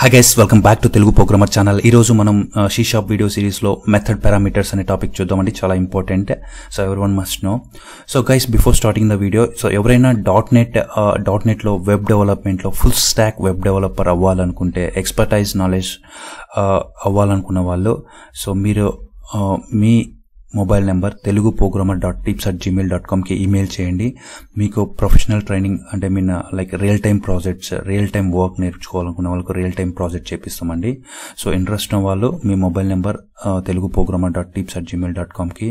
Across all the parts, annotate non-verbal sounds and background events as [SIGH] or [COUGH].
high guys welcome back to Telugu programmer channel ఈ రోజు మనం షీ షాప్ వీడియో సిరీస్లో మెథడ్ పారామీటర్స్ అనే టాపిక్ చూద్దామండి చాలా important so everyone must know so guys before starting the video so ఎవరైనా dot net dot నెట్లో web డెవలప్మెంట్లో ఫుల్ స్టాక్ వెబ్ డెవలపర్ అవ్వాలనుకుంటే ఎక్స్పర్టైజ్ నాలెడ్జ్ uh, అవ్వాలనుకున్న వాళ్ళు సో మీరు uh, మీ mobile number Telugu programmer dot tips at Gmail dot కామ్కి email చేయండి మీకు ప్రొఫెషనల్ ట్రైనింగ్ అంటే mean like real time projects real time work నేర్చుకోవాలనుకున్న వాళ్ళకు రియల్ టైం ప్రాజెక్ట్ చేపిస్తామండి సో ఇంట్రెస్ట్ ఉన్న వాళ్ళు మీ mobile number Telugu programmer dot tips at Gmail dot కామ్కి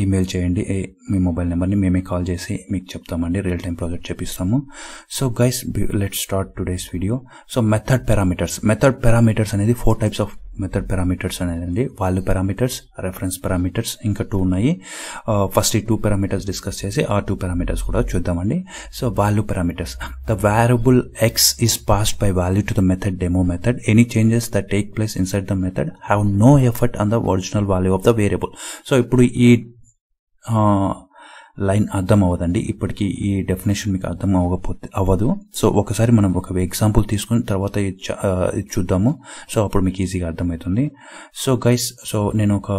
ఈమెయిల్ చేయండి మీ మొబైల్ నెంబర్ని మేమే కాల్ చేసి మీకు చెప్తామండి రియల్ టైం ప్రాజెక్ట్ చేపిస్తాము so guys let start today's video so method parameters method parameters అనేది four types of method parameters అండి వాల్యూ పారామీటర్స్ రెఫరెన్స్ పారామీటర్స్ ఇంకా టూ ఉన్నాయి ఫస్ట్ ఈ టూ పారామీటర్స్ డిస్కస్ చేసి ఆ టూ పారామీటర్స్ కూడా చూద్దామండి so value parameters the variable x is passed by value to the method demo method any changes the take place inside the method have no effort on the original value of the variable so ఇప్పుడు ఈ line అర్థం అవ్వదండి ఇప్పటికీ ఈ definition మీకు అర్థం అవ్వకపోతే అవ్వదు సో ఒకసారి మనం ఒక ఎగ్జాంపుల్ తీసుకుని తర్వాత చూద్దాము సో అప్పుడు మీకు ఈజీగా అర్థమవుతుంది సో గైస్ సో నేను ఒక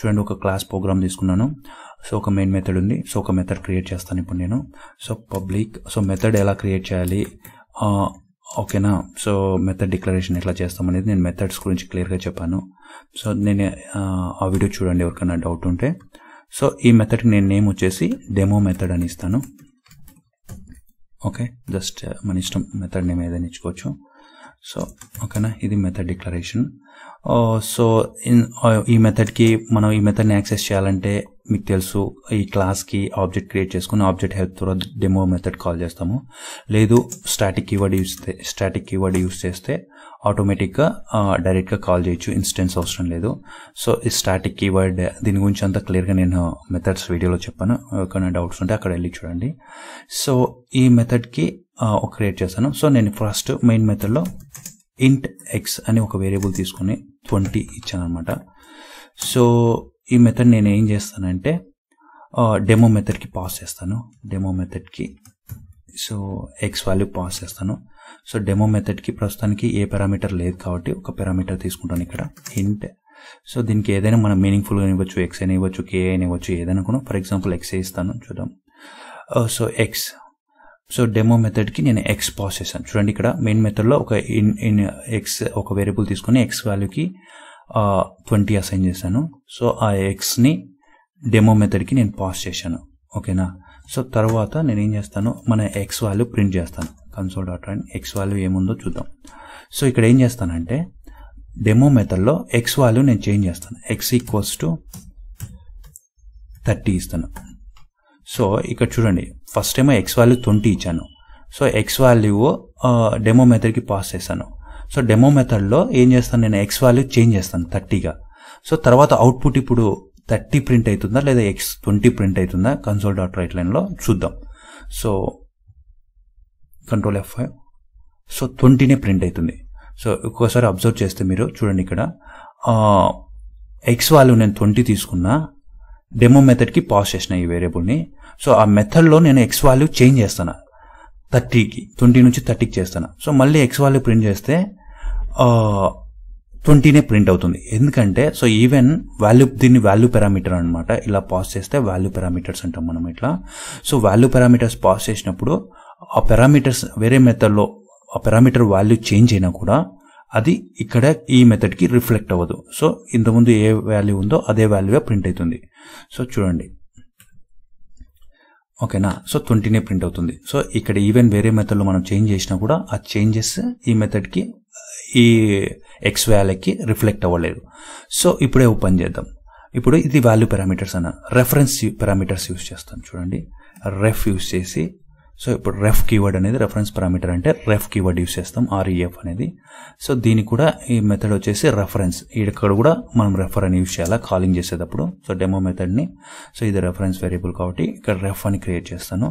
చూడండి ఒక క్లాస్ ప్రోగ్రామ్ తీసుకున్నాను సో ఒక మెయిన్ మెథడ్ ఉంది సో ఒక మెథడ్ క్రియేట్ చేస్తాను ఇప్పుడు నేను సో పబ్లిక్ సో మెథడ్ ఎలా క్రియేట్ చేయాలి ఓకేనా సో మెథడ్ డిక్లరేషన్ ఎట్లా చేస్తాం అనేది నేను మెథడ్స్ గురించి క్లియర్గా చెప్పాను సో నేను ఆ వీడియో చూడండి ఎవరికైనా డౌట్ ఉంటే సో ఈ మెథడ్కి నేను నేమ్ వచ్చేసి డెమో మెథడ్ అని ఇస్తాను ఓకే జస్ట్ uh, మన ఇష్టం మెథడ్ నేమ్ ఏదైనా ఇచ్చుకోవచ్చు సో ఓకేనా ఇది మెథడ్ డిక్లరేషన్ సో ఈ మెథడ్కి మనం ఈ మెథడ్ని యాక్సెస్ చేయాలంటే మీకు తెలుసు ఈ క్లాస్కి ఆబ్జెక్ట్ క్రియేట్ చేసుకుని ఆబ్జెక్ట్ హెల్ప్ ద్వారా డెమో మెథడ్ కాల్ చేస్తాము లేదు static keyword use static keyword use చేస్తే ఆటోమేటిక్గా డైరెక్ట్గా కాల్ చేయొచ్చు ఇన్స్టెన్స్ అవసరం లేదు సో ఈ స్టాటిక్ కీవర్డ్ దీని గురించి అంతా క్లియర్గా నేను మెథడ్స్ వీడియోలో చెప్పాను ఎక్కడ డౌట్స్ ఉంటే అక్కడ వెళ్ళి చూడండి సో ఈ మెథడ్కి క్రియేట్ చేస్తాను సో నేను ఫస్ట్ మెయిన్ మెథడ్లో ఇంట్ ఎక్స్ అని ఒక వేరియబుల్ తీసుకొని ట్వంటీ ఇచ్చాను అనమాట సో ఈ మెథడ్ నేను ఏం చేస్తానంటే డెమో మెథడ్కి పాస్ చేస్తాను డెమో మెథడ్కి సో ఎక్స్ వాల్యూ పాస్ చేస్తాను సో డెమో మెథడ్కి ప్రస్తుతానికి ఏ పారామీటర్ లేదు కాబట్టి ఒక పారామీటర్ తీసుకుంటాను ఇక్కడ ఇంట్ సో దీనికి ఏదైనా మనం మీనింగ్ఫుల్గా ఇవ్వచ్చు ఎక్స్ అని ఇవ్వచ్చు కే అని ఇవ్వచ్చు ఏదైనా కూడా ఫర్ ఎగ్జాంపుల్ ఎక్స్ ఇస్తాను చూద్దాం సో ఎక్స్ సో డెమో మెథడ్కి నేను ఎక్స్ పాస్ చేశాను చూడండి ఇక్కడ మెయిన్ మెథడ్లో ఒక ఇన్ ఇన్ ఎక్స్ ఒక వేరియబుల్ తీసుకొని ఎక్స్ వాల్యూకి ట్వంటీ అసైన్ చేశాను సో ఆ ఎక్స్ని డెమో మెథడ్కి నేను పాస్ చేశాను ఓకేనా సో తర్వాత నేనేం చేస్తాను మన ఎక్స్ వాల్యూ ప్రింట్ చేస్తాను console dot and x value ఏముందో చూద్దాం సో ఇక్కడ ఏం చేస్తానంటే డెమో మెథడ్లో ఎక్స్ వాల్యూ నేను చేంజ్ చేస్తాను ఎక్స్ ఈక్వల్స్ టు థర్టీ ఇస్తాను సో ఇక్కడ చూడండి first time x value twenty ఇచ్చాను సో ఎక్స్ వాల్యూ డెమో మెథడ్కి పాస్ చేశాను సో డెమో మెథడ్లో ఏం చేస్తాను నేను ఎక్స్ వాల్యూ చేంజ్ చేస్తాను థర్టీగా సో తర్వాత అవుట్పుట్ ఇప్పుడు థర్టీ ప్రింట్ అవుతుందా లేదా ఎక్స్ ట్వంటీ ప్రింట్ అవుతుందా కన్సోల్ డాట్ రైట్ లైన్లో చూద్దాం so control F five so ట్వంటీనే ప్రింట్ అవుతుంది సో ఒక్కోసారి అబ్జర్వ్ చేస్తే మీరు చూడండి ఇక్కడ ఎక్స్ వాల్యూ నేను ట్వంటీ తీసుకున్నా డెమో మెథడ్కి పాస్ చేసిన ఈ వేరియబుల్ని సో ఆ మెథడ్లో నేను ఎక్స్ వాల్యూ చేంజ్ చేస్తాను థర్టీకి ట్వంటీ నుంచి థర్టీకి చేస్తాను సో మళ్ళీ ఎక్స్ వాల్యూ ప్రింట్ చేస్తే ట్వంటీనే ప్రింట్ అవుతుంది ఎందుకంటే సో ఈవెన్ వాల్యూ దీన్ని వాల్యూ పారామీటర్ అనమాట ఇలా పాస్ చేస్తే వాల్యూ పారామీటర్స్ అంటాం మనం ఇట్లా సో వాల్యూ పారామీటర్స్ పాస్ చేసినప్పుడు ఆ పారామీటర్స్ వేరే మెథడ్లో ఆ పారామీటర్ వాల్యూ చేంజ్ అయినా కూడా అది ఇక్కడ ఈ మెథడ్కి రిఫ్లెక్ట్ అవ్వదు సో ఇంతకుముందు ఏ వాల్యూ ఉందో అదే వాల్యూగా ప్రింట్ అవుతుంది సో చూడండి ఓకేనా సో ట్వంటీనే ప్రింట్ అవుతుంది సో ఇక్కడ ఈవెన్ వేరే మెథడ్లో మనం చేంజ్ చేసినా కూడా ఆ చేంజెస్ ఈ మెథడ్కి ఈ ఎక్స్ వ్యాల్యూకి రిఫ్లెక్ట్ అవ్వలేదు సో ఇప్పుడే ఓపెన్ చేద్దాం ఇప్పుడు ఇది వాల్యూ పారామీటర్స్ అన్న రెఫరెన్స్ పారామీటర్స్ యూస్ చేస్తాం చూడండి రెఫ్ యూస్ చేసి సో ఇప్పుడు రెఫ్ కీవర్డ్ అనేది రెఫరెన్స్ పారామీటర్ అంటే రెఫ్ కీవర్డ్ యూస్ చేస్తాం ఆర్ఈఎఫ్ e అనేది సో దీనికి కూడా ఈ మెథడ్ వచ్చేసి రెఫరెన్స్ ఇక్కడ కూడా మనం రెఫర్ అని యూస్ చేయాలా కాలింగ్ చేసేటప్పుడు సో డెమో మెథడ్ని సో ఇది రెఫరెన్స్ వేరియబుల్ కాబట్టి ఇక్కడ రెఫ్ అని క్రియేట్ చేస్తాను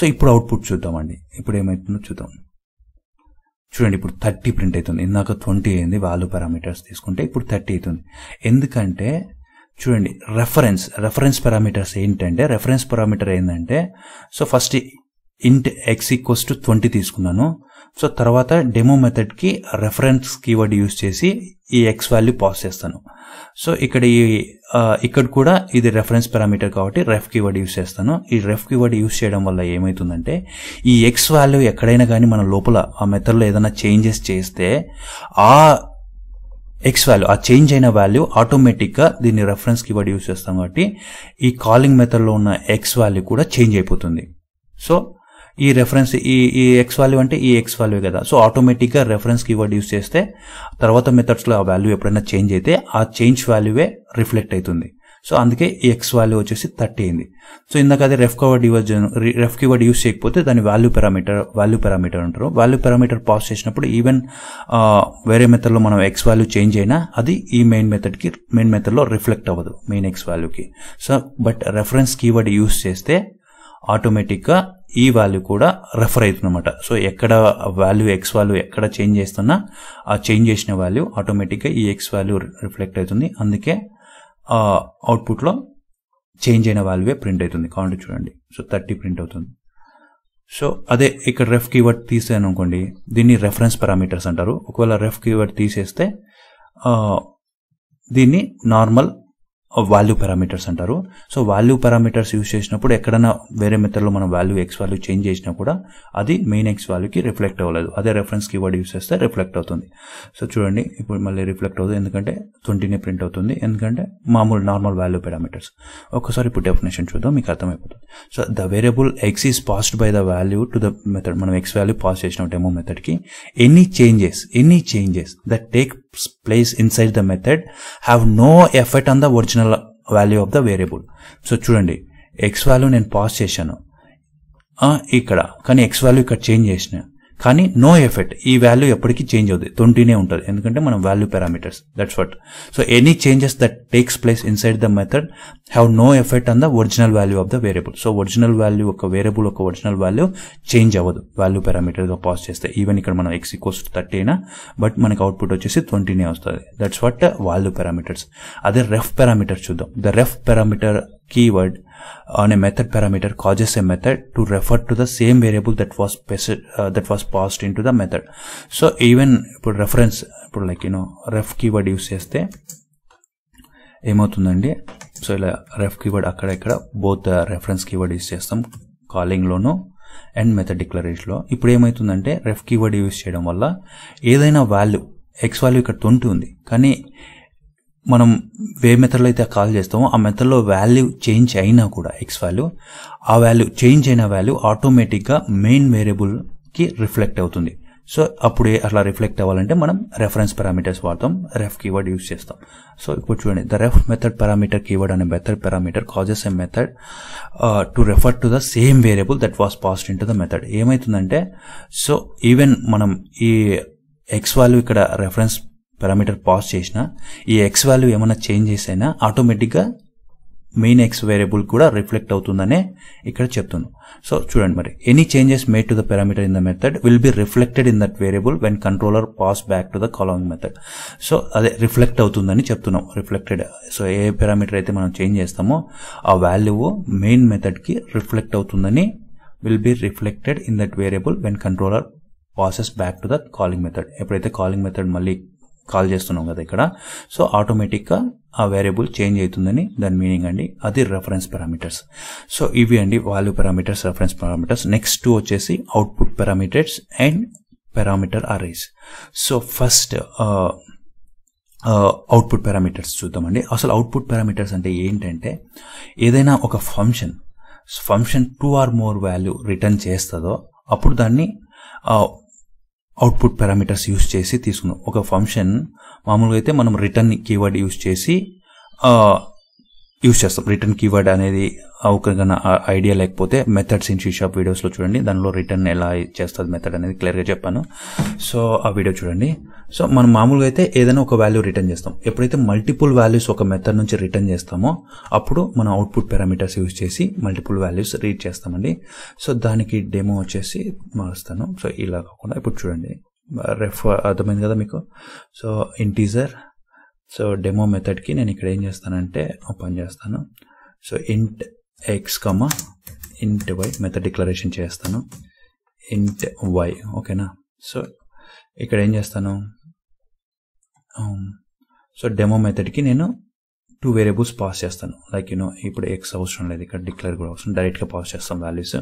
సో ఇప్పుడు అవుట్పుట్ చూద్దామండి ఇప్పుడు ఏమవుతుందో చూద్దాం చూడండి ఇప్పుడు థర్టీ ప్రింట్ అవుతుంది ఇందాక ట్వంటీ అయింది వాల్యూ పారామీటర్స్ తీసుకుంటే ఇప్పుడు థర్టీ అవుతుంది ఎందుకంటే చూడండి రెఫరెన్స్ రెఫరెన్స్ పారామీటర్స్ ఏంటంటే రెఫరెన్స్ పారామీటర్ ఏంటంటే so first int x equals to twenty తీసుకున్నాను సో తర్వాత డెమో మెథడ్కి రెఫరెన్స్ కీవర్డ్ యూస్ చేసి ఈ ఎక్స్ వాల్యూ పాస్ చేస్తాను సో ఇక్కడ ఈ ఇక్కడ కూడా ఇది రెఫరెన్స్ పారామీటర్ కాబట్టి రెఫ్ కీవర్డ్ యూస్ చేస్తాను ఈ రెఫ్ కీవర్డ్ యూస్ చేయడం వల్ల ఏమవుతుందంటే ఈ ఎక్స్ వాల్యూ ఎక్కడైనా కానీ మన లోపల ఆ మెథడ్లో ఏదైనా చేంజెస్ చేస్తే ఆ ఎక్స్ వాల్యూ ఆ చేంజ్ అయిన వాల్యూ ఆటోమేటిక్గా దీన్ని రెఫరెన్స్ కీవర్డ్ యూస్ చేస్తాం కాబట్టి ఈ కాలింగ్ మెథడ్లో ఉన్న ఎక్స్ వాల్యూ కూడా చేంజ్ అయిపోతుంది సో ఈ రెఫరెన్స్ ఈ ఈ ఎక్స్ వాల్యూ అంటే ఈ ఎక్స్ వాల్యూ కదా సో ఆటోమేటిక్గా రెఫరెన్స్ కీవర్డ్ యూస్ చేస్తే తర్వాత మెథడ్స్లో ఆ వాల్యూ ఎప్పుడైనా చేంజ్ అయితే ఆ చేంజ్ వాల్యూవే రిఫ్లెక్ట్ అవుతుంది సో అందుకే ఈ ఎక్స్ వాల్యూ వచ్చేసి థర్టీ అయింది సో ఇందాక అది ref keyword use ref keyword use చేయకపోతే దాని వాల్యూ పారామీటర్ వాల్యూ పారామీటర్ అంటారు వాల్యూ పారామీటర్ పాస్ చేసినప్పుడు ఈవెన్ వేరే మెథడ్లో మనం ఎక్స్ వాల్యూ చేంజ్ అయినా అది ఈ మెయిన్ మెథడ్కి మెయిన్ మెథడ్లో రిఫ్లెక్ట్ అవ్వదు మెయిన్ ఎక్స్ వాల్యూకి so but reference keyword use చేస్తే ఆటోమేటిక్గా ఈ వాల్యూ కూడా రెఫర్ అవుతుందన్నమాట సో ఎక్కడ వాల్యూ ఎక్స్ వాల్యూ ఎక్కడ చేంజ్ చేస్తున్నా ఆ చేంజ్ చేసిన వాల్యూ ఆటోమేటిక్గా ఈ ఎక్స్ వాల్యూ రిఫ్లెక్ట్ అవుతుంది అందుకే అవుట్పుట్లో చేంజ్ అయిన వాల్యూవే ప్రింట్ అవుతుంది కాండి చూడండి సో థర్టీ ప్రింట్ అవుతుంది సో అదే ఇక్కడ రెఫ్ కీవర్డ్ తీసాను అనుకోండి దీన్ని రెఫరెన్స్ పారామీటర్స్ అంటారు ఒకవేళ రెఫ్ కీవర్డ్ తీసేస్తే దీన్ని నార్మల్ వాల్యూ పారామీటర్స్ అంటారు సో వాల్యూ పారామీటర్స్ యూజ్ చేసినప్పుడు ఎక్కడైనా వేరే మెథడ్లో మనం వాల్యూ ఎక్స్ వాల్యూ చేంజ్ చేసినా కూడా అది మెయిన్ ఎక్స్ వాల్యూకి రిఫ్లెక్ట్ అవ్వలేదు అదే రెఫరెన్స్ కీవర్డ్ యూస్ చేస్తే రిఫ్లెక్ట్ అవుతుంది సో చూడండి ఇప్పుడు మళ్ళీ రిఫ్లెక్ట్ అవుతుంది ఎందుకంటే ట్వంటీనే ప్రింట్ అవుతుంది ఎందుకంటే మామూలు నార్మల్ వాల్యూ పారామీటర్స్ ఒకసారి ఇప్పుడు డెఫినేషన్ చూద్దాం మీకు అర్థమైపోతుంది so the variable x is passed by the value to the method మనం ఎక్స్ వాల్యూ పాస్ చేసినట్టేమో మెథడ్కి any changes any changes that take place inside the method have no effect on the original value of the variable so చూడండి x value నేను pass చేశాను ఇక్కడ కానీ x value ఇక్కడ change చేసిన కానీ నో ఎఫెక్ట్ ఈ వాల్యూ ఎప్పటికీ చేంజ్ అవుతుంది ట్వంటీనే ఉంటుంది ఎందుకంటే మనం value parameters that's what so any changes that takes place inside the method have no effect on the original value of the variable so original value ఒక వేరియబుల్ ఒక original value change అవ్వదు value పారామీటర్గా pass చేస్తే even ఇక్కడ మనం x equals thirty అయినా but మనకి output వచ్చేసి ట్వంటీనే వస్తుంది దట్స్ వాట్ వాల్యూ పారామీటర్స్ అదే రెఫ్ పారామీటర్స్ చూద్దాం the ref parameter keyword on a method parameter causes a method to refer to the same variable that was passed uh, that was passed into the method so even put reference put like you know ref keyword use chesthe em avutundandi so ila ref keyword akkada ikkada both the reference keyword use chestam calling lo no and method declaration lo డిక్లరేషన్లో em avutundante ref keyword use cheyadam valla edaina value x value ikkada tonti undi kani మనం వే మెథడ్లో అయితే call చేస్తామో ఆ మెథడ్లో value change అయినా కూడా x value ఆ వాల్యూ చేంజ్ అయిన వాల్యూ ఆటోమేటిక్గా మెయిన్ వేరియబుల్కి రిఫ్లెక్ట్ అవుతుంది సో అప్పుడే అట్లా రిఫ్లెక్ట్ అవ్వాలంటే మనం రెఫరెన్స్ పారామీటర్స్ వాడతాం రెఫ్ కీవర్డ్ యూస్ చేస్తాం సో ఇప్పుడు చూడండి the ref method parameter keyword అనే method parameter causes a method to refer to the same variable that was passed into the method ఏమవుతుందంటే సో ఈవెన్ మనం ఈ x value ఇక్కడ reference parameter pass చేసిన ఈ x value ఏమైనా change చేసైనా ఆటోమేటిక్గా మెయిన్ ఎక్స్ వేరియబుల్ కూడా రిఫ్లెక్ట్ అవుతుందనే ఇక్కడ చెప్తున్నాను సో చూడండి మరి any changes made to the parameter in the method will be reflected in that variable when controller pass back to the calling method so అదే రిఫ్లెక్ట్ అవుతుందని చెప్తున్నాం రిఫ్లెక్టెడ్ సో ఏ parameter అయితే మనం చేంజ్ చేస్తామో ఆ వాల్యూ మెయిన్ మెథడ్కి reflect అవుతుందని will be reflected in that variable when controller passes back to the calling method ఎప్పుడైతే కాలింగ్ మెథడ్ మళ్ళీ కాల్ చేస్తున్నాం కదా ఇక్కడ సో ఆటోమేటిక్గా ఆ వేరియబుల్ చేంజ్ అవుతుందని దాని మీనింగ్ అండి అది రెఫరెన్స్ పారామీటర్స్ సో ఇవి అండి value parameters reference parameters next two వచ్చేసి output parameters and parameter arrays so first output parameters చూద్దామండి అసలు అవుట్పుట్ పారామీటర్స్ అంటే ఏంటంటే ఏదైనా ఒక function function two or more value return చేస్తుందో అప్పుడు దాన్ని uh, అవుట్పుట్ పారామీటర్స్ యూస్ చేసి తీసుకున్నాం ఒక ఫంక్షన్ మామూలుగా అయితే మనం రిటర్న్ కీవర్డ్ యూస్ చేసి యూస్ చేస్తాం రిటర్న్ కీవర్డ్ అనేది ఒక ఐడియా లేకపోతే మెథడ్స్ ఇన్ షీషాప్ వీడియోస్లో చూడండి దానిలో రిటర్న్ ఎలా చేస్తుంది మెథడ్ అనేది క్లియర్గా చెప్పాను సో ఆ వీడియో చూడండి సో మనం మామూలుగా అయితే ఏదైనా ఒక వాల్యూ రిటర్న్ చేస్తాం ఎప్పుడైతే మల్టిపుల్ వాల్యూస్ ఒక మెథడ్ నుంచి రిటర్న్ చేస్తామో అప్పుడు మనం అవుట్పుట్ పారామీటర్స్ యూజ్ చేసి మల్టిపుల్ వాల్యూస్ రీడ్ చేస్తామండి సో దానికి డెమో వచ్చేసి మారుస్తాను సో ఇలా కాకుండా ఇప్పుడు చూడండి రెఫర్ అర్థమైంది కదా మీకు సో ఇంటీజర్ సో డెమో మెథడ్కి నేను ఇక్కడ ఏం చేస్తానంటే ఓపెన్ చేస్తాను సో ఇంట్ ఎక్స్ కమా ఇంట్ వై మెథడ్ డిక్లరేషన్ చేస్తాను ఇంట్ వై ఓకేనా సో ఇక్కడ ఏం చేస్తాను um, సో డెమో మెథడ్కి నేను టూ వేరియబుల్స్ పాస్ చేస్తాను లైక్ యూనో ఇప్పుడు ఎక్స్ అవసరం లేదు ఇక్కడ డిక్లేర్ కూడా అవసరం డైరెక్ట్గా పాస్ చేస్తాం వాల్యూస్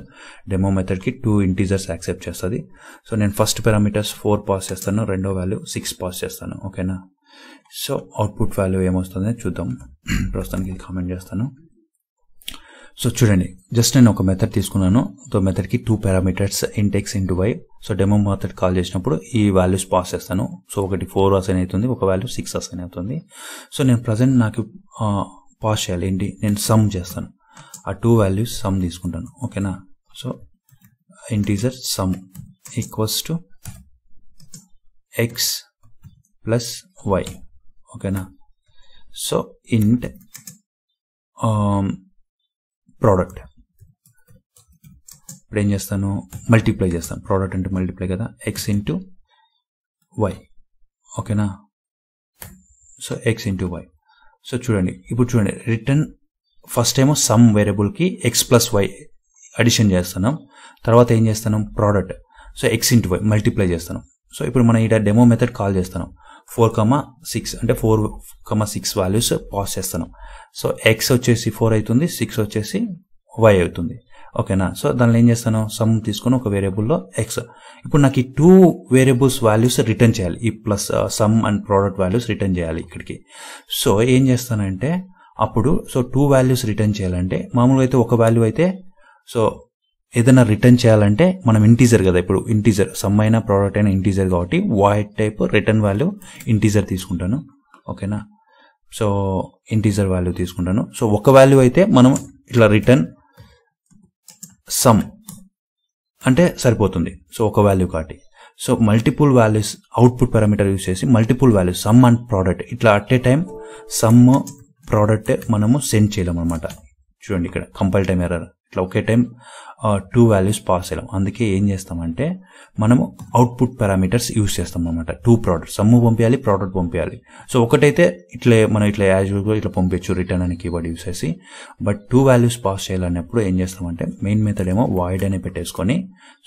డెమో మెథడ్కి టూ ఇంటీజర్స్ యాక్సెప్ట్ చేస్తుంది సో నేను ఫస్ట్ పారామీటర్స్ ఫోర్ పాస్ చేస్తాను రెండో వాల్యూ సిక్స్ పాస్ చేస్తాను ఓకేనా సో అవుట్పుట్ వాల్యూ ఏమొస్తుంది చూద్దాం [CLEARS THROAT] ప్రస్తుతానికి కామెంట్ చేస్తాను సో చూడండి జస్ట్ నేను ఒక మెథడ్ తీసుకున్నాను సో మెథడ్కి two parameters int x into y so demo method call చేసినప్పుడు ఈ వాల్యూస్ పాస్ చేస్తాను సో ఒకటి ఫోర్ అసైన్ అవుతుంది ఒక వాల్యూ సిక్స్ అసైన్ అవుతుంది సో నేను ప్రజెంట్ నాకు పాస్ చేయాలి ఏంటి నేను సమ్ చేస్తాను ఆ టూ వాల్యూస్ సమ్ తీసుకుంటాను ఓకేనా so integer sum equals to x plus y ఓకేనా సో ఇంట్ ప్రోడక్ట్ ఇప్పుడు ఏం చేస్తాను మల్టిప్లై చేస్తాను ప్రోడక్ట్ అంటే మల్టిప్లై కదా ఎక్స్ ఇంటూ వై ఓకేనా so x into y so చూడండి ఇప్పుడు చూడండి రిటర్న్ ఫస్ట్ ఏమో సమ్ వేరియబుల్కి ఎక్స్ ప్లస్ వై అడిషన్ చేస్తున్నాం తర్వాత ఏం చేస్తాను product so x into y multiply చేస్తాను సో ఇప్పుడు మనం ఇక్కడ డెమో మెథడ్ కాల్ చేస్తాను ఫోర్ కమా సిక్స్ అంటే four comma six values pass చేస్తాను సో ఎక్స్ వచ్చేసి ఫోర్ అవుతుంది సిక్స్ వచ్చేసి వై అవుతుంది ఓకేనా సో దానిలో ఏం చేస్తాను సమ్ తీసుకొని ఒక వేరియబుల్లో ఎక్స్ ఇప్పుడు నాకు ఈ టూ వేరియబుల్స్ వాల్యూస్ రిటర్న్ చేయాలి ఈ plus sum and product values return చేయాలి ఇక్కడికి సో ఏం చేస్తానంటే అప్పుడు సో టూ వాల్యూస్ రిటర్న్ చేయాలంటే మామూలుగా అయితే ఒక వాల్యూ అయితే సో ఏదైనా రిటర్న్ చేయాలంటే మనం ఇంటీజర్ కదా ఇప్పుడు ఇంటీజర్ సమ్ అయిన ప్రోడక్ట్ అయిన ఇంటీజర్ కాబట్టి వైట్ టైప్ రిటర్న్ వాల్యూ ఇంటీజర్ తీసుకుంటాను ఓకేనా సో ఇంటీజర్ వాల్యూ తీసుకుంటాను సో ఒక వాల్యూ అయితే మనం ఇట్లా రిటర్న్ సమ్ అంటే సరిపోతుంది సో ఒక వాల్యూ కాబట్టి so multiple values output parameter use చేసి multiple values sum and product ఇట్లా at a time sum product మనము సెండ్ చేయలేము అనమాట చూడండి ఇక్కడ కంపల్ టైం ఎర్రర్ ఇట్లా ఒకే టైం టూ వాల్యూస్ పాస్ చేయలేం అందుకే ఏం చేస్తామంటే మనము అవుట్పుట్ పారామీటర్స్ యూస్ చేస్తాం అనమాట టూ ప్రోడక్ట్ సమ్ము పంపించాలి ప్రోడక్ట్ పంపించాలి సో ఒకటైతే ఇట్లే మనం ఇట్లా యాజ్ యూజ్గా ఇట్లా పంపించు రిటర్న్ అని కీవర్డ్ యూస్ చేసి బట్ టూ వాల్యూస్ పాస్ చేయాలన్నప్పుడు ఏం చేస్తామంటే మెయిన్ మెథడ్ ఏమో వాయిడ్ అని పెట్టేసుకొని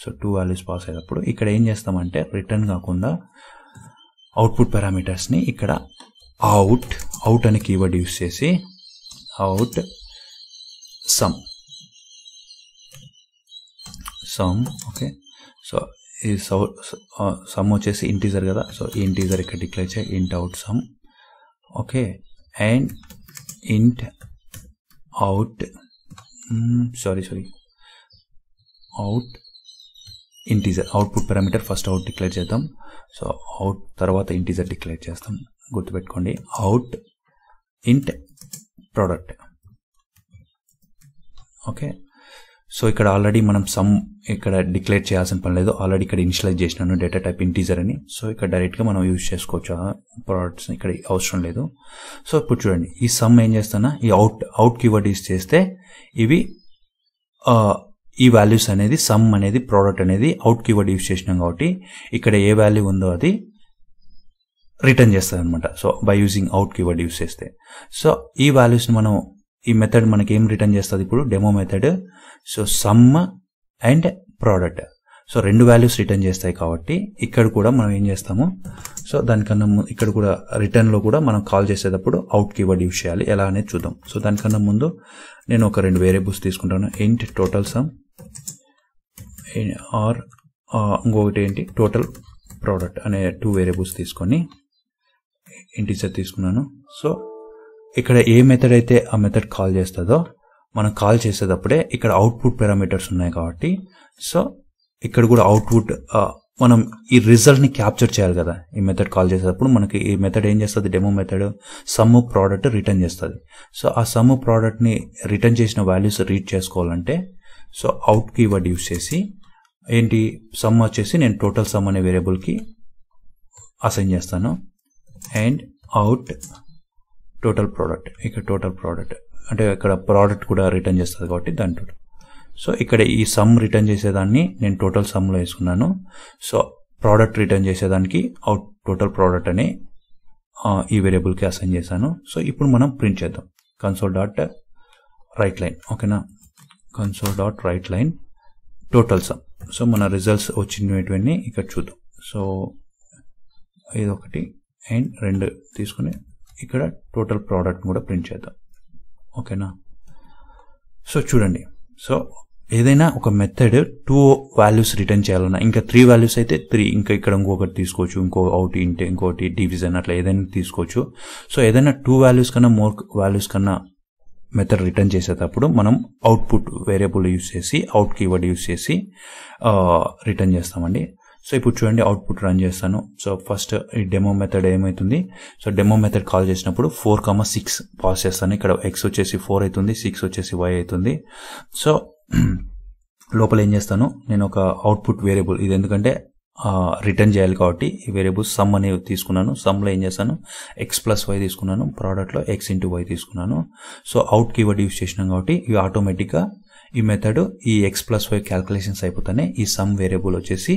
సో టూ వాల్యూస్ పాస్ అయ్యేటప్పుడు ఇక్కడ ఏం చేస్తామంటే రిటర్న్ కాకుండా అవుట్పుట్ పారామీటర్స్ని ఇక్కడ అవుట్ అవుట్ అని కీవర్డ్ యూస్ చేసి out sum sum okay so ఈ సౌ సమ్ వచ్చేసి ఇంటీజర్ కదా సో ఈ ఇంటీజర్ ఇక్కడ డిక్లేర్ చేయి int out sum okay and int out sorry sorry out integer output parameter first out declare చేద్దాం సో అవుట్ తర్వాత ఇంటీజర్ డిక్లేర్ చేస్తాం గుర్తుపెట్టుకోండి out int product okay so ఇక్కడ ఆల్రెడీ మనం సమ్ ఇక్కడ డిక్లేర్ చేయాల్సిన పని లేదు ఆల్రెడీ ఇక్కడ ఇనిషియలైజ్ చేసినాను డేటా టైప్ ఇంటీజర్ అని సో ఇక్కడ డైరెక్ట్గా మనం యూజ్ చేసుకోవచ్చు ఆ ప్రోడక్ట్స్ ఇక్కడ అవసరం లేదు సో ఇప్పుడు చూడండి ఈ సమ్ ఏం చేస్తానా ఈ అవుట్ అవుట్ కీవర్డ్ యూజ్ చేస్తే ఇవి ఈ వాల్యూస్ అనేది సమ్ అనేది ప్రోడక్ట్ అనేది అవుట్ కీవర్డ్ యూజ్ చేసినాం కాబట్టి ఇక్కడ ఏ వాల్యూ ఉందో అది రిటర్న్ చేస్తుంది అనమాట so by using out keyword use చేస్తే సో ఈ వాల్యూస్ని మనం ఈ మెథడ్ మనకి ఏం రిటర్న్ చేస్తుంది ఇప్పుడు demo method so sum and product so రెండు వాల్యూస్ రిటర్న్ చేస్తాయి కాబట్టి ఇక్కడ కూడా మనం ఏం చేస్తాము సో దానికన్నా ఇక్కడ కూడా రిటర్న్లో కూడా మనం కాల్ చేసేటప్పుడు అవుట్ కీవర్డ్ యూజ్ చేయాలి ఎలా అనేది చూద్దాం సో దానికన్నా ముందు నేను ఒక రెండు వేరియబుల్స్ తీసుకుంటాను ఏంటి టోటల్ సమ్ ఆర్ ఇంకొకటి ఏంటి టోటల్ ప్రోడక్ట్ అనే టూ వేరియబుల్స్ తీసుకొని ఇంటిజర్ తీసుకున్నాను సో ఇక్కడ ఏ మెథడ్ అయితే ఆ మెథడ్ కాల్ చేస్తుందో మనం కాల్ చేసేటప్పుడే ఇక్కడ అవుట్పుట్ పారామీటర్స్ ఉన్నాయి కాబట్టి సో ఇక్కడ కూడా అవుట్పుట్ మనం ఈ రిజల్ట్ని క్యాప్చర్ చేయాలి కదా ఈ మెథడ్ కాల్ చేసేటప్పుడు మనకి ఈ మెథడ్ ఏం చేస్తుంది demo method sum product return చేస్తుంది సో ఆ సమ్ ప్రోడక్ట్ని రిటర్న్ చేసిన వాల్యూస్ రీడ్ చేసుకోవాలంటే సో అవుట్ కీవర్డ్ యూస్ చేసి ఏంటి సమ్ వచ్చేసి నేను టోటల్ సమ్ అనే వేరియబుల్కి అసైన్ చేస్తాను అండ్ అవుట్ టోటల్ ప్రోడక్ట్ ఇక టోటల్ ప్రోడక్ట్ అంటే ఇక్కడ ప్రోడక్ట్ కూడా రిటర్న్ చేస్తుంది కాబట్టి దాని టోటల్ సో ఇక్కడ ఈ సమ్ రిటర్న్ చేసేదాన్ని నేను టోటల్ సమ్లో వేసుకున్నాను సో ప్రోడక్ట్ రిటర్న్ చేసేదానికి అవుట్ టోటల్ ప్రోడక్ట్ అని ఈ వేరియబుల్కి అసైన్ చేశాను సో ఇప్పుడు మనం ప్రింట్ చేద్దాం కన్సోల్ డాట్ రైట్ లైన్ ఓకేనా console dot write line total sum so మన రిజల్ట్స్ వచ్చినటువంటి ఇక్కడ చూద్దాం సో ఒకటి అండ్ రెండు తీసుకుని ఇక్కడ టోటల్ ప్రోడక్ట్ కూడా ప్రింట్ చేద్దాం ఓకేనా సో చూడండి సో ఏదైనా ఒక మెథడ్ టూ వాల్యూస్ రిటర్న్ చేయాలన్నా ఇంకా త్రీ వాల్యూస్ అయితే త్రీ ఇంకా ఇక్కడ ఇంకొకటి తీసుకోవచ్చు ఇంకో అవుట్ ఇంటే ఇంకోటి డివిజన్ అట్లా ఏదైనా తీసుకోవచ్చు సో ఏదైనా టూ వాల్యూస్ కన్నా మోర్ వాల్యూస్ కన్నా మెథడ్ రిటర్న్ చేసేటప్పుడు మనం అవుట్పుట్ వేరియబుల్ యూస్ చేసి అవుట్ కీవర్డ్ యూస్ చేసి రిటర్న్ uh, చేస్తామండి సో ఇప్పుడు చూడండి అవుట్పుట్ రన్ చేస్తాను సో ఫస్ట్ ఈ డెమో మెథడ్ ఏమవుతుంది సో డెమో మెథడ్ కాల్ చేసినప్పుడు ఫోర్ కామా సిక్స్ పాస్ చేస్తాను ఇక్కడ ఎక్స్ వచ్చేసి ఫోర్ అవుతుంది సిక్స్ వచ్చేసి వై అవుతుంది సో [CLEARS THROAT] లోపల ఏం చేస్తాను నేను ఒక అవుట్పుట్ వేరియబుల్ ఇది ఎందుకంటే రిటర్న్ చేయాలి కాబట్టి ఈ వేరియబుల్ సమ్ అనేది తీసుకున్నాను సమ్లో ఏం చేస్తాను ఎక్స్ ప్లస్ వై తీసుకున్నాను ప్రోడక్ట్లో ఎక్స్ ఇంటూ వై తీసుకున్నాను సో అవుట్ కీవర్డ్ యూస్ చేసినాం కాబట్టి ఇవి ఆటోమేటిక్గా ఈ మెథడ్ ఈ ఎక్స్ ప్లస్ వై క్యాల్కులేషన్స్ అయిపోతానే ఈ సమ్ వేరియబుల్ వచ్చేసి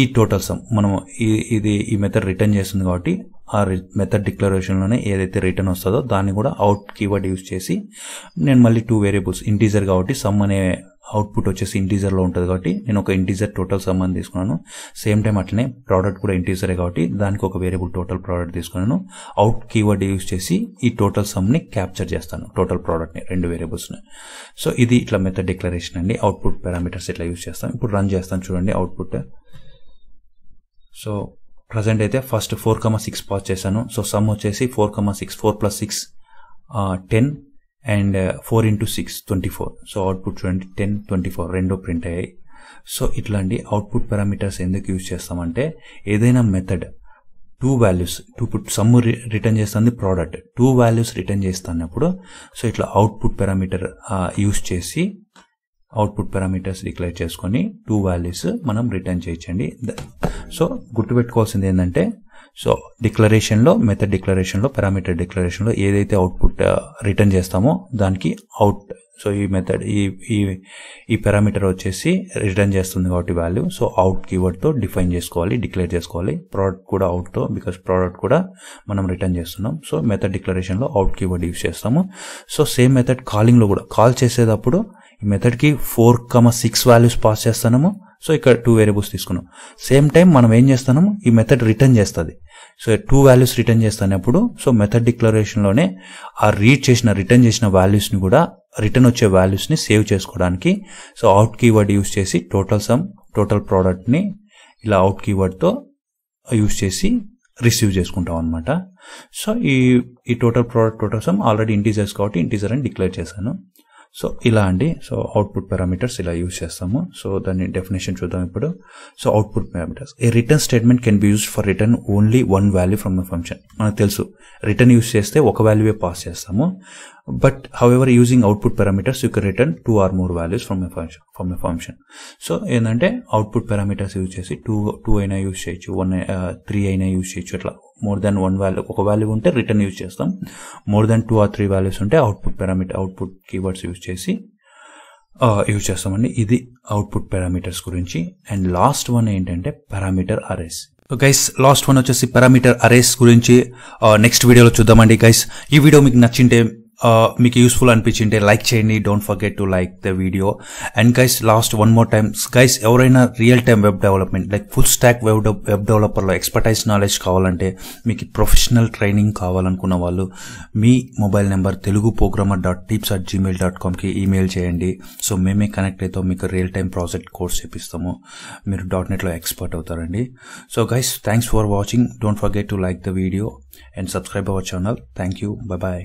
ఈ టోటల్ సమ్ మనము ఇది ఈ మెథడ్ రిటర్న్ చేస్తుంది కాబట్టి ఆ మెథడ్ డిక్లరేషన్లోనే ఏదైతే రిటర్న్ వస్తుందో దాన్ని కూడా అవుట్ కీవర్డ్ యూస్ చేసి నేను మళ్ళీ టూ వేరియబుల్స్ ఇంటీజర్ కాబట్టి సమ్ అనే అవుట్పుట్ వచ్చేసి ఇంటీజర్లో ఉంటుంది కాబట్టి నేను ఒక ఇంటీజర్ టోటల్ సమ్ అని తీసుకున్నాను సేమ్ టైం అట్లనే ప్రోడక్ట్ కూడా ఇంటీజరే కాబట్టి దానికి ఒక వేరియబుల్ టోటల్ ప్రోడక్ట్ తీసుకున్నాను అవుట్ కీవర్డ్ యూజ్ చేసి ఈ టోటల్ సమ్ని క్యాప్చర్ చేస్తాను టోటల్ ప్రోడక్ట్ని రెండు వేరియబుల్స్ని సో ఇది ఇట్లా మెథడ్ డిక్లరేషన్ అండి అవుట్పుట్ పారామీటర్స్ ఇట్లా యూజ్ చేస్తాం ఇప్పుడు రన్ చేస్తాను చూడండి అవుట్పుట్ సో ప్రజెంట్ అయితే first four comma six pass చేశాను సో సమ్ వచ్చేసి four comma six four plus six ten and four into six twenty four so output చూడండి టెన్ ట్వంటీ ఫోర్ రెండో ప్రింట్ అయ్యాయి సో ఇట్లాంటి output parameters ఎందుకు use చేస్తామంటే ఏదైనా method two values to put sum return చేస్తుంది product two values return చేస్తున్నప్పుడు so ఇట్లా అవుట్పుట్ పారామీటర్ యూజ్ చేసి అవుట్పుట్ పారామీటర్స్ డిక్లేర్ చేసుకొని టూ వాల్యూస్ మనం రిటర్న్ చేయించండి సో గుర్తుపెట్టుకోవాల్సింది ఏంటంటే సో డిక్లరేషన్లో మెథడ్ డిక్లరేషన్లో పారామీటర్ డిక్లరేషన్లో ఏదైతే అవుట్పుట్ రిటర్న్ uh, చేస్తామో దానికి అవుట్ సో ఈ మెథడ్ ఈ ఈ ఈ పారామీటర్ వచ్చేసి రిటర్న్ చేస్తుంది కాబట్టి వాల్యూ సో అవుట్ కీవర్డ్తో డిఫైన్ చేసుకోవాలి డిక్లేర్ చేసుకోవాలి ప్రోడక్ట్ కూడా అవుట్తో బికాస్ ప్రోడక్ట్ కూడా మనం రిటర్న్ చేస్తున్నాం సో మెథడ్ డిక్లరేషన్లో అవుట్ కీవర్డ్ యూస్ చేస్తాము సో సేమ్ మెథడ్ కాలింగ్లో కూడా కాల్ చేసేటప్పుడు మెథడ్కి four comma six values pass చేస్తాము సో ఇక్కడ టూ వేరియబుల్స్ తీసుకున్నాం సేమ్ టైం మనం ఏం చేస్తాము ఈ మెథడ్ రిటర్న్ చేస్తుంది సో టూ వాల్యూస్ రిటర్న్ చేస్తానప్పుడు సో మెథడ్ డిక్లరేషన్లోనే ఆ రీడ్ చేసిన రిటర్న్ చేసిన వాల్యూస్ని కూడా రిటర్న్ వచ్చే వాల్యూస్ని సేవ్ చేసుకోవడానికి సో అవుట్ కీవర్డ్ యూస్ చేసి టోటల్ సమ్ టోటల్ ప్రోడక్ట్ని ఇలా అవుట్ కీవర్డ్తో యూస్ చేసి రిసీవ్ చేసుకుంటాం అనమాట సో ఈ ఈ total product total sum already integers కాబట్టి ఇంటీజర్ అని డిక్లేర్ చేశాను సో ఇలా అండి సో అవుట్పుట్ పారామీటర్స్ ఇలా యూజ్ చేస్తాము సో దాన్ని డెఫినేషన్ చూద్దాం ఇప్పుడు so output parameters a return statement can be use for return only one value from the function మనకు తెలుసు రిటర్న్ యూజ్ చేస్తే ఒక వాల్యూవే పాస్ చేస్తాము but however using output parameters you can return two or more values from a function from a function so ఏంటంటే output parameters use చేసి two two అయినా use చేయొచ్చు వన్ త్రీ uh, అయినా use చేయొచ్చు అట్లా మోర్ దాన్ వన్ వాల్యూ ఒక value ఉంటే return use చేస్తాం more than two or three values ఉంటే output parameter output keywords use చేసి యూజ్ uh, చేస్తామండి ఇది అవుట్పుట్ పారామీటర్స్ గురించి అండ్ లాస్ట్ వన్ ఏంటంటే parameter arrays guys last one వచ్చేసి పారామీటర్ అరేస్ గురించి నెక్స్ట్ uh, వీడియోలో చూద్దామండి గైస్ ఈ వీడియో మీకు నచ్చింటే Uh, మీకు యూస్ఫుల్ అనిపించింటే లైక్ చేయండి don't forget to like the video and guys last one more time guys ఎవరైనా real time web development like full stack web web డెవలపర్లో ఎక్స్పర్టైజ్ నాలెడ్జ్ కావాలంటే మీకు ప్రొఫెషనల్ ట్రైనింగ్ కావాలనుకున్న వాళ్ళు మీ mobile number Telugu programmer dot tips at Gmail dot కామ్కి email చేయండి so మేమే కనెక్ట్ అవుతాం మీకు రియల్ టైమ్ ప్రాజెక్ట్ కోర్స్ చేపిస్తాము మీరు డాట్ నెట్లో ఎక్స్పర్ట్ అవుతారండి so guys thanks for watching don't forget to like the video and subscribe our channel thank you bye